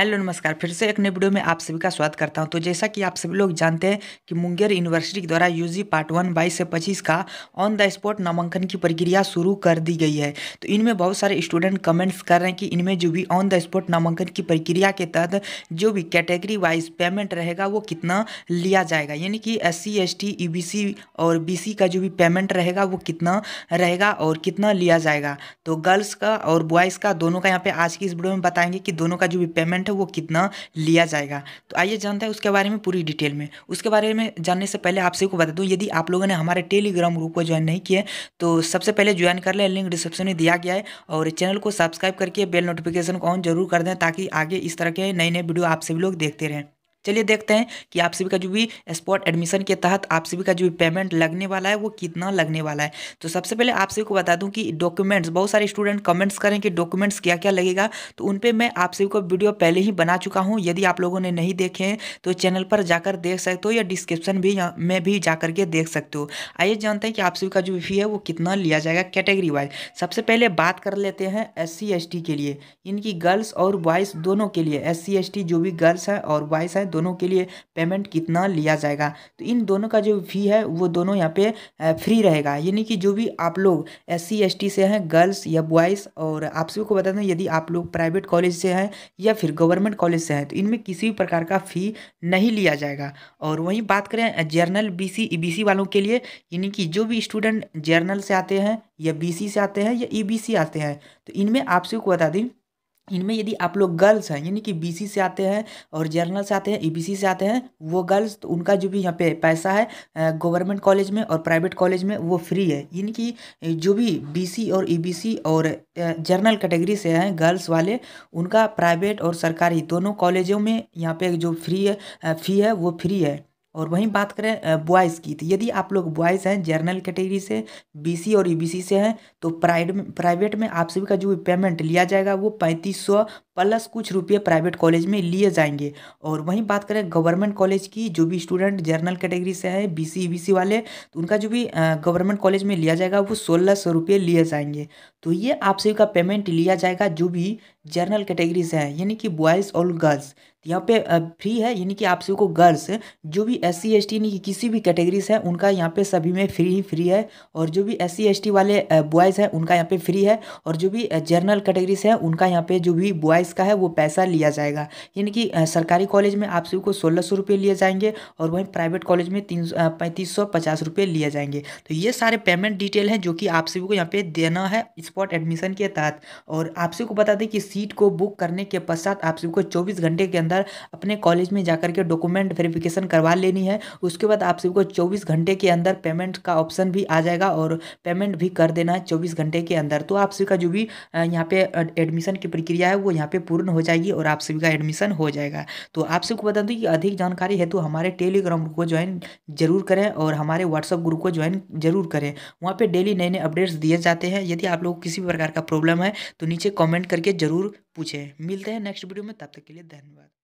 hello नमस्कार फिर से एक नए वीडियो में आप सभी का स्वागत करता हूं तो जैसा कि आप सभी लोग जानते हैं कि मुंगेर यूनिवर्सिटी के द्वारा यूजी पार्ट वन बाईस से पच्चीस का ऑन द स्पॉट नामांकन की प्रक्रिया शुरू कर दी गई है तो इनमें बहुत सारे स्टूडेंट कमेंट्स कर रहे हैं कि इनमें जो भी ऑन द स्पॉट नामांकन की प्रक्रिया के तहत जो भी कैटेगरी वाइज पेमेंट रहेगा वो कितना लिया जाएगा यानी कि S C S T E B C और बी सी का जो भी पेमेंट रहेगा वो कितना रहेगा और कितना लिया जाएगा तो गर्ल्स का और बॉयज़ का दोनों का यहाँ पे आज की इस वीडियो में बताएंगे कि दोनों का जो भी पेमेंट है वो कितना लिया जाएगा तो आइए जानते हैं उसके बारे में पूरी डिटेल में उसके बारे में जानने से पहले आपसे को बता दूँ यदि आप लोगों ने हमारे टेलीग्राम ग्रुप को ज्वाइन नहीं किया तो सबसे पहले ज्वाइन कर लें लिंक डिस्क्रिप्शन में दिया गया है और चैनल को सब्सक्राइब करके बेल नोटिफिकेशन को ऑन जरूर कर दें ताकि आगे इस तरह के नए नए वीडियो आप सभी लोग देखते रहें चलिए देखते हैं कि आप सभी का जो भी स्पॉट एडमिशन के तहत आप सभी का जो भी पेमेंट लगने वाला है वो कितना लगने वाला है तो सबसे पहले आप सभी को बता दूं कि डॉक्यूमेंट्स बहुत सारे स्टूडेंट कमेंट्स करें कि डॉक्यूमेंट्स क्या क्या लगेगा तो उन पे मैं आप सभी को वीडियो पहले ही बना चुका हूँ यदि आप लोगों ने नहीं देखे हैं तो चैनल पर जाकर देख सकते हो या डिस्क्रिप्शन भी में भी जा करके देख सकते हो आइए जानते हैं कि आप सभी का जो फी है वो कितना लिया जाएगा कैटेगरी वाइज सबसे पहले बात कर लेते हैं एस सी के लिए इनकी गर्ल्स और बॉयज़ दोनों के लिए एस सी जो भी गर्ल्स हैं और बॉयज़ हैं दोनों के लिए पेमेंट कितना लिया जाएगा तो इन दोनों का जो फी है वो दोनों यहाँ पे फ्री रहेगा यानी कि जो भी आप लोग एस सी से हैं गर्ल्स या बॉयज़ और आप सभी को बता दें यदि आप लोग प्राइवेट कॉलेज से हैं या फिर गवर्नमेंट कॉलेज से हैं तो इनमें किसी भी प्रकार का फ़ी नहीं लिया जाएगा और वहीं बात करें जर्नल बीसी सी वालों के लिए यानी कि जो भी स्टूडेंट जर्नल से आते हैं या बी से आते हैं या ई e आते हैं तो इनमें आप सभी को बता दें इनमें यदि आप लोग गर्ल्स हैं यानी कि बीसी से आते हैं और जर्नल से आते हैं ईबीसी e से आते हैं वो गर्ल्स तो उनका जो भी यहाँ पे पैसा है गवर्नमेंट कॉलेज में और प्राइवेट कॉलेज में वो फ्री है यानी कि जो भी बीसी और ईबीसी e और जर्नल कैटेगरी से हैं गर्ल्स वाले उनका प्राइवेट और सरकारी दोनों कॉलेजों में यहाँ पे जो फ्री है फी है वो फ्री है और वहीं बात करें बॉयज़ की तो यदि आप लोग बॉयज़ हैं जर्नल कैटेगरी से बीसी और ईबीसी से हैं तो प्राइड प्राइवेट में आप सभी का जो पेमेंट लिया जाएगा वो पैंतीस सौ प्लस कुछ रुपये प्राइवेट कॉलेज में लिए जाएंगे और वहीं बात करें गवर्नमेंट कॉलेज की जो भी स्टूडेंट जर्नल कैटेगरी से है बी सी वाले तो उनका जो भी गवर्नमेंट कॉलेज में लिया जाएगा वो सोलह सौ रुपये लिए जाएंगे तो ये आप सभी का पेमेंट लिया जाएगा जो भी जर्नल कैटेगरी से है यानी कि बॉयज़ और गर्ल्स तो यहाँ पे फ्री है यानी कि आप सभी को गर्ल्स जो भी एस सी एस टी यानी कि किसी भी कैटेगरी से है उनका यहाँ पे सभी में फ्री ही फ्री है और जो भी एस सी एस टी वाले बॉयज़ हैं उनका यहाँ पे फ्री है और जो भी जर्नल कैटेगरीज है उनका यहाँ पे जो भी बॉयज़ प्राइस का है वो पैसा लिया जाएगा यानी कि सरकारी कॉलेज में आप सभी को सोलह सौ रुपये लिए जाएंगे और वहीं प्राइवेट कॉलेज में तीन पैंतीस सौ पचास रुपये लिए जाएंगे तो ये सारे पेमेंट डिटेल हैं जो कि आप सभी को यहाँ पे देना है स्पॉट एडमिशन के तहत और आप सभी को बता दें कि सीट को बुक करने के पश्चात आप सभी को चौबीस घंटे के अंदर अपने कॉलेज में जाकर के डॉक्यूमेंट वेरिफिकेशन करवा लेनी है उसके बाद आप सभी को चौबीस घंटे के अंदर पेमेंट का ऑप्शन भी आ जाएगा और पेमेंट भी कर देना है चौबीस घंटे के अंदर तो आप सभी का जो भी यहाँ पे एडमिशन की प्रक्रिया है वो यहाँ पे पूर्ण हो जाएगी और आप सभी का एडमिशन हो जाएगा तो आप सबको बता दूँ कि अधिक जानकारी हेतु तो हमारे टेलीग्राम ग्रुप को ज्वाइन जरूर करें और हमारे व्हाट्सअप ग्रुप को ज्वाइन जरूर करें वहाँ पर डेली नए नए अपडेट्स दिए जाते हैं यदि आप लोग किसी भी प्रकार का प्रॉब्लम है तो नीचे कॉमेंट करके जरूर पूछें मिलते हैं नेक्स्ट वीडियो में तब तक के लिए धन्यवाद